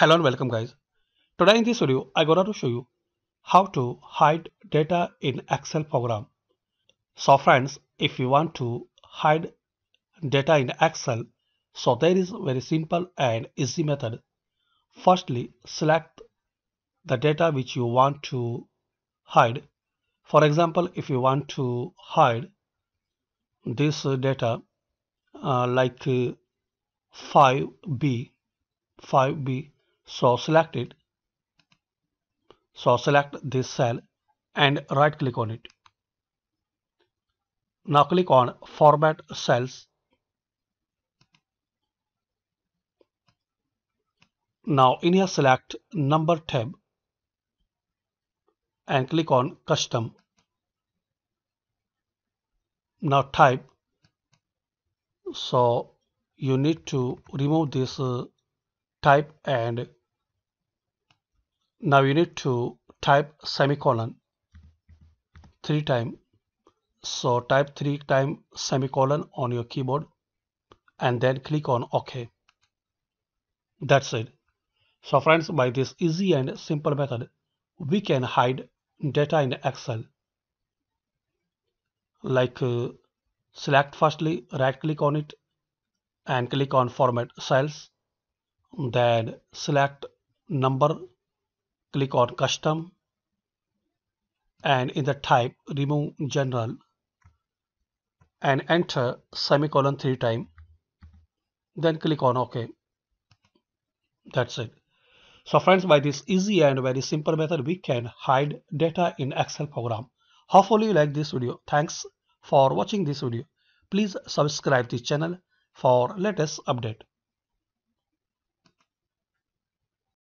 Hello and welcome guys. Today in this video I gonna to show you how to hide data in Excel program. So friends if you want to hide data in Excel so there is very simple and easy method. Firstly select the data which you want to hide. For example if you want to hide this data uh, like 5B uh, 5B so select it. So select this cell and right click on it. Now click on format cells. Now in here select number tab and click on custom. Now type so you need to remove this uh, type and now you need to type semicolon three time so type three time semicolon on your keyboard and then click on ok that's it so friends by this easy and simple method we can hide data in excel like uh, select firstly right click on it and click on format cells then select number click on custom and in the type remove general and enter semicolon three time then click on ok that's it so friends by this easy and very simple method we can hide data in excel program hopefully you like this video thanks for watching this video please subscribe this channel for latest update